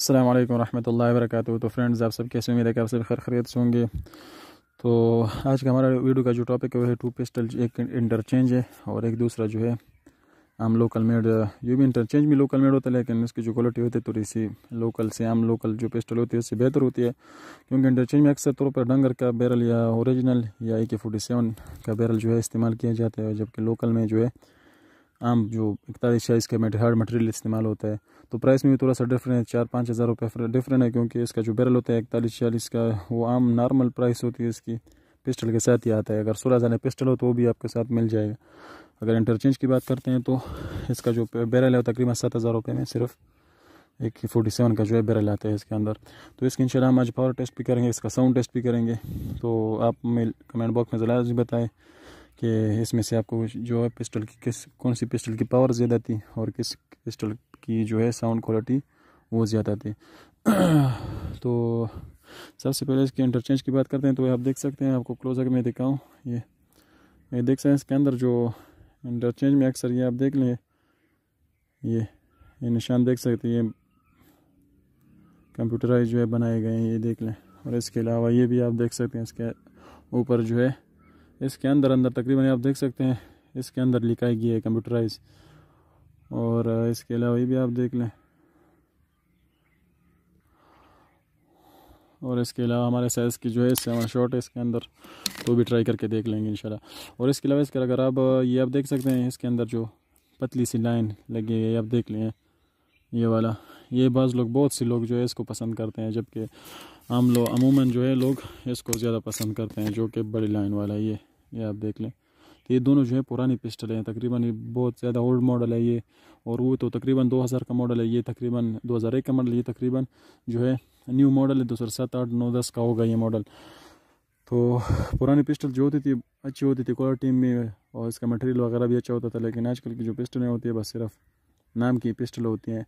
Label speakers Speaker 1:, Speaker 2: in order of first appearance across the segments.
Speaker 1: अल्लाम वरहमल वर्क तो फ्रेंड्स आप सब कैसे उम्मीद है कि आप सब खैर खरीद से होंगे तो आज का हमारा वीडियो का जो टॉपिक है वो है टू पेस्टल एक इंटरचेंज है और एक दूसरा जो है आम लोकल मेड ये भी इंटरचेंज भी लोकल मेड होता है लेकिन इसकी जो क्वालिटी होती है थोड़ी सी लोकल से आम लोकल जो पेस्टल होती है उससे बेहतर होती है क्योंकि इंटरचेंज में अक्सर तौर पर डंगर का बैरल या ओरिजिनल या ए के फोर्टी सेवन का बैरल जो है इस्तेमाल किया जाता है जबकि लोकल में जो है आम जो इकतालीस चालीस का हार्ड मटेरियल इस्तेमाल होता है तो प्राइस में भी थोड़ा सा डिफरेंट है चार पाँच हज़ार रुपये डिफरेंट है क्योंकि इसका जो बैरल होता है इकतालीस चालीस का वो आम नॉर्मल प्राइस होती है इसकी पिस्टल के साथ ही आता है अगर सोलह हज़ार में पिस्टल हो तो वो भी आपके साथ मिल जाएगा अगर इंटरचेंज की बात करते हैं तो इसका जो बैरल है वो तकरीबन सात हज़ार रुपये में सिर्फ एक फोर्टी सेवन का जो है बैरल आता है इसके अंदर तो इसकी इंशाल्लाह हम आज पावर टेस्ट भी करेंगे इसका साउंड टेस्ट भी करेंगे तो आप हमें कमेंट बॉक्स में जला बताएं कि इसमें से आपको जो है पिस्टल की किस कौन सी पिस्टल की पावर ज़्यादा थी और किस पिस्टल की जो है साउंड क्वालिटी वो ज़्यादा थी तो सबसे पहले इसके इंटरचेंज की बात करते हैं तो आप देख सकते हैं आपको क्लोजर में दिखाऊँ ये ये देख सकते हैं इसके अंदर जो इंटरचेंज में अक्सर ये आप देख लें ये ये निशान देख सकते हैं ये कंप्यूटराइज जो है बनाए गए हैं ये देख लें और इसके अलावा ये भी आप देख सकते हैं इसके ऊपर जो है इसके अंदर अंदर तकरीबन आप देख सकते हैं इसके अंदर लिखाई गई है कंप्यूटराइज और इसके अलावा ये भी आप देख लें और इसके अलावा हमारे साइज़ की जो है सेवन शॉट है इसके अंदर तो भी ट्राई करके देख लेंगे इंशाल्लाह और इसके अलावा इसका अगर आप ये आप देख सकते हैं इसके अंदर जो पतली सी लाइन लगी है ये आप देख लें ये वाला ये बाज़ लोग बहुत से लोग जो है इसको पसंद करते हैं जबकि आम लोग अमूमन जो है लोग इसको ज़्यादा पसंद करते हैं जो कि बड़ी लाइन वाला ये ये आप देख लें तो ये दोनों जो है पुरानी पिस्टल हैं तकरीबन ये बहुत ज़्यादा ओल्ड मॉडल है ये और वो तो तकरीबन 2000 का मॉडल है ये तकरीबन 2001 का मॉडल ये तकरीबन जो है न्यू मॉडल है दो सौ सात आठ नौ दस का होगा ये मॉडल तो पुरानी पिस्टल जो होती थी अच्छी होती थी क्वालिटी में और इसका मटेरियल वगैरह भी अच्छा होता था लेकिन आजकल की जो पिस्टलें होती है बस सिर्फ नाम की पिस्टल होती हैं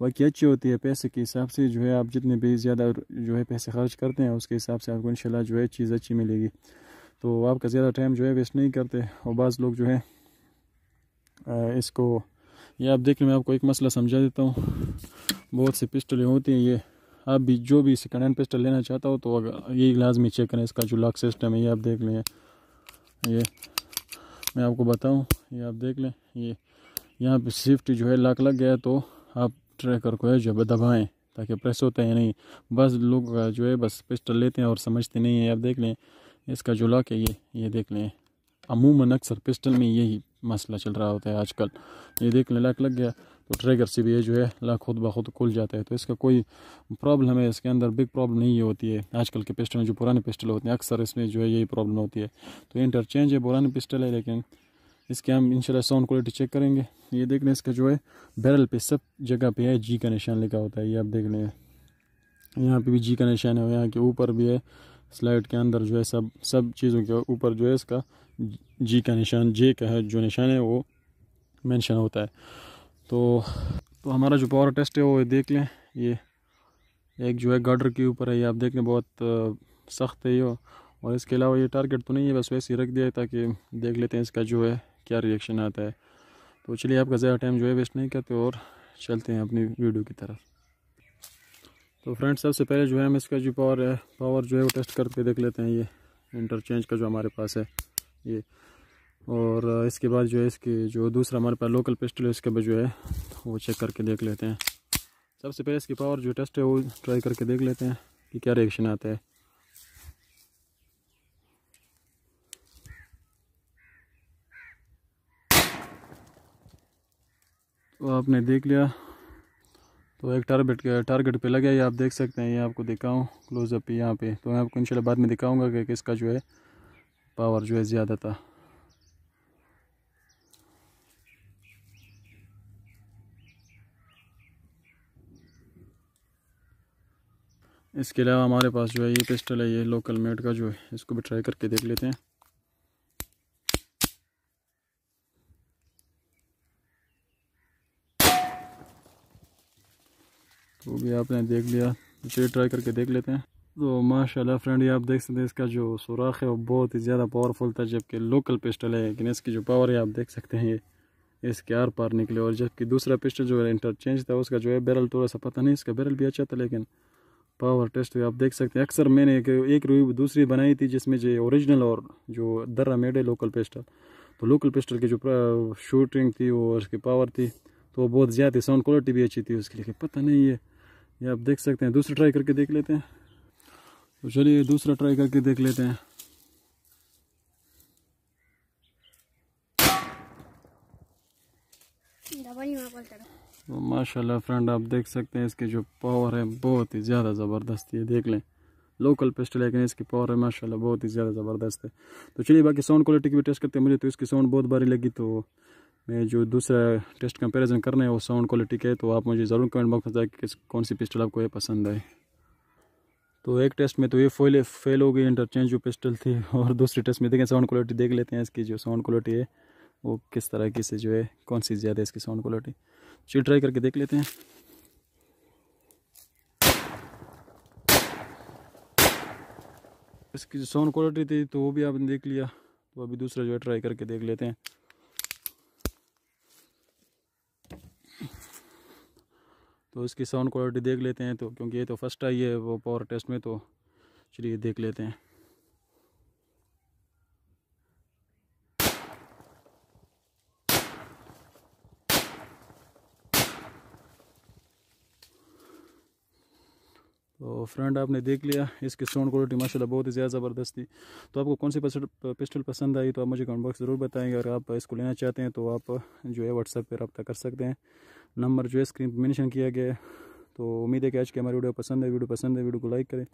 Speaker 1: बाकी अच्छी होती है पैसे के हिसाब से जो है आप जितने भी ज़्यादा जो है पैसे खर्च करते हैं उसके हिसाब से आपको इनशाला जो है चीज़ अच्छी मिलेगी तो आपका ज़्यादा टाइम जो है वेस्ट नहीं करते और बाज़ लोग जो है इसको ये आप देख लें मैं आपको एक मसला समझा देता हूँ बहुत सी पिस्टलें होती हैं ये आप भी जो भी सेकेंड हैंड पिस्टल लेना चाहता हो तो अगर ये लाजमी चेक करें इसका जो लॉक सिस्टम है ये आप देख लें ये मैं आपको बताऊं ये आप देख लें ये यहाँ पे सेफ्टी जो है लॉक लग गया तो आप ट्रैकर को है जो दबाएँ ताकि प्रेस होता है नहीं बस लोग जो है बस पिस्टल लेते हैं और समझते नहीं है आप देख लें इसका जुला के ये ये देख लें अमूमन अक्सर पिस्टल में यही मसला चल रहा होता है आजकल ये देख लें लक लग गया तो ट्रेगर से भी ये जो है लक खुद ब खुद खुल जाता है तो इसका कोई प्रॉब्लम है इसके अंदर बिग प्रॉब्लम नहीं ये होती है आजकल के पिस्टल में जो पुराने पिस्टल होते हैं अक्सर इसमें जो है यही प्रॉब्लम होती है तो इंटरचेंज है पुराने पिस्टल है लेकिन इसके हम इंशाल्लाह साउंड क्वालिटी चेक करेंगे ये देख लें इसका जो है बैरल पे सब जगह पे है जी का निशान लिखा होता है ये आप देख लें यहाँ पे भी जी का निशान है यहाँ के ऊपर भी है स्लाइड के अंदर जो है सब सब चीज़ों के ऊपर जो है इसका जी का निशान जे का है जो निशान है वो मेंशन होता है तो तो हमारा जो पावर टेस्ट है वो ये देख लें ये एक जो है गार्डर के ऊपर है ये आप देख लें बहुत सख्त है ये और इसके अलावा ये टारगेट तो नहीं है बस वैसे ही रख दिया है ताकि देख लेते हैं इसका जो है क्या रिएक्शन आता है तो चलिए आपका ज़्यादा टाइम जो है वेस्ट नहीं करते और चलते हैं अपनी वीडियो की तरफ तो फ्रेंड्स सबसे पहले जो है हम इसका जो पावर है पावर जो है वो टेस्ट करके देख लेते हैं ये इंटरचेंज का जो हमारे पास है ये और इसके बाद जो है इसके जो दूसरा हमारे पास लोकल पिस्टल है इसका भी जो है वो चेक करके देख लेते हैं सबसे पहले इसकी पावर जो टेस्ट है वो ट्राई करके देख लेते हैं कि क्या रिएक्शन आता है तो आपने देख लिया तो एक टारगेट टारगेट पे लगा ये आप देख सकते हैं ये आपको दिखाऊँ क्लोजअप यहाँ पे तो मैं आपको इनशाला बाद में दिखाऊंगा कि किसका जो है पावर जो है ज़्यादा था इसके अलावा हमारे पास जो है ये पिस्टल है ये लोकल मेड का जो है इसको भी ट्राई करके देख लेते हैं तो भी आपने देख लिया इसे ट्राई करके देख लेते हैं तो माशाल्लाह फ्रेंड ये आप देख सकते हैं इसका जो सुराख है वो बहुत ही ज़्यादा पावरफुल था जबकि लोकल पिस्टल है लेकिन इसकी जो पावर है आप देख सकते हैं ये इसके आर पार निकले और जबकि दूसरा पिस्टल जो है इंटरचेंज था उसका जो है बैरल थोड़ा सा पता नहीं इसका बैरल भी अच्छा था लेकिन पावर टेस्ट आप देख सकते हैं अक्सर मैंने एक, एक रिव्यू दूसरी बनाई थी जिसमें जो ओरिजिनल और जो दर्रा मेड है लोकल पिस्टल तो लोकल पिस्टल की जो शूटिंग थी और उसकी पावर थी तो बहुत ज़्यादा साउंड क्वालिटी भी अच्छी थी उसके लिए पता नहीं है ये आप देख सकते हैं दूसरा ट्राई करके देख लेते हैं तो चलिए दूसरा ट्राई करके देख लेते हैं तो माशाल्लाह फ्रेंड आप देख सकते हैं इसके जो पावर है बहुत ही ज़्यादा ज़बरदस्त है देख लें लोकल पेस्टल है इसकी पावर है माशाल्लाह बहुत ही ज़्यादा ज़बरदस्त है तो चलिए बाकी साउंड क्वालिटी की भी टेस्ट करते हैं मुझे तो इसकी साउंड बहुत भारी लगी तो मैं जो दूसरा टेस्ट कंपैरिजन करना है वो साउंड क्वालिटी के तो आप मुझे ज़रूर कमेंट बॉक्स बताए कि कौन सी पिस्टल आपको ये पसंद आए तो एक टेस्ट में तो ये फोल फेल हो गई इंटरचेंज जो पिस्टल थी और दूसरे टेस्ट में देखें साउंड क्वालिटी देख लेते हैं इसकी जो साउंड क्वालिटी है वो किस तरह की से जो है कौन सी ज़्यादा है इसकी साउंड क्वालिटी चलिए ट्राई करके देख लेते हैं इसकी जो साउंड क्वालिटी थी तो वो भी आपने देख लिया तो अभी दूसरा जो है ट्राई करके देख लेते हैं तो इसकी साउंड क्वालिटी देख लेते हैं तो क्योंकि ये तो फर्स्ट आई है वो पावर टेस्ट में तो चलिए देख लेते हैं तो फ्रेंड आपने देख लिया इसकी साउंड क्वालिटी माशाल्लाह बहुत ही ज़्यादा ज़बरदस्त थी तो आपको कौन सी पिस्टल पसंद आई तो आप मुझे कमेंट बॉक्स ज़रूर बताएंगे अगर आप इसको लेना चाहते हैं तो आप जो है व्हाट्सएप पर रब्ता कर सकते हैं नंबर जो है स्क्रीन पर मैंशन किया गया है तो उम्मीद है कि आज की हमारी वीडियो पसंद है वीडियो पसंद है वीडियो को लाइक करें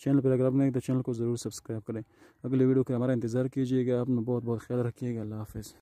Speaker 1: चैनल पर अगर आप नहीं तो चैनल को ज़रूर सब्सक्राइब करें अगले वीडियो का हमारा इंतज़ार कीजिएगा आपने बहुत बहुत ख्याल रखिएगा अल्लाह हाफ़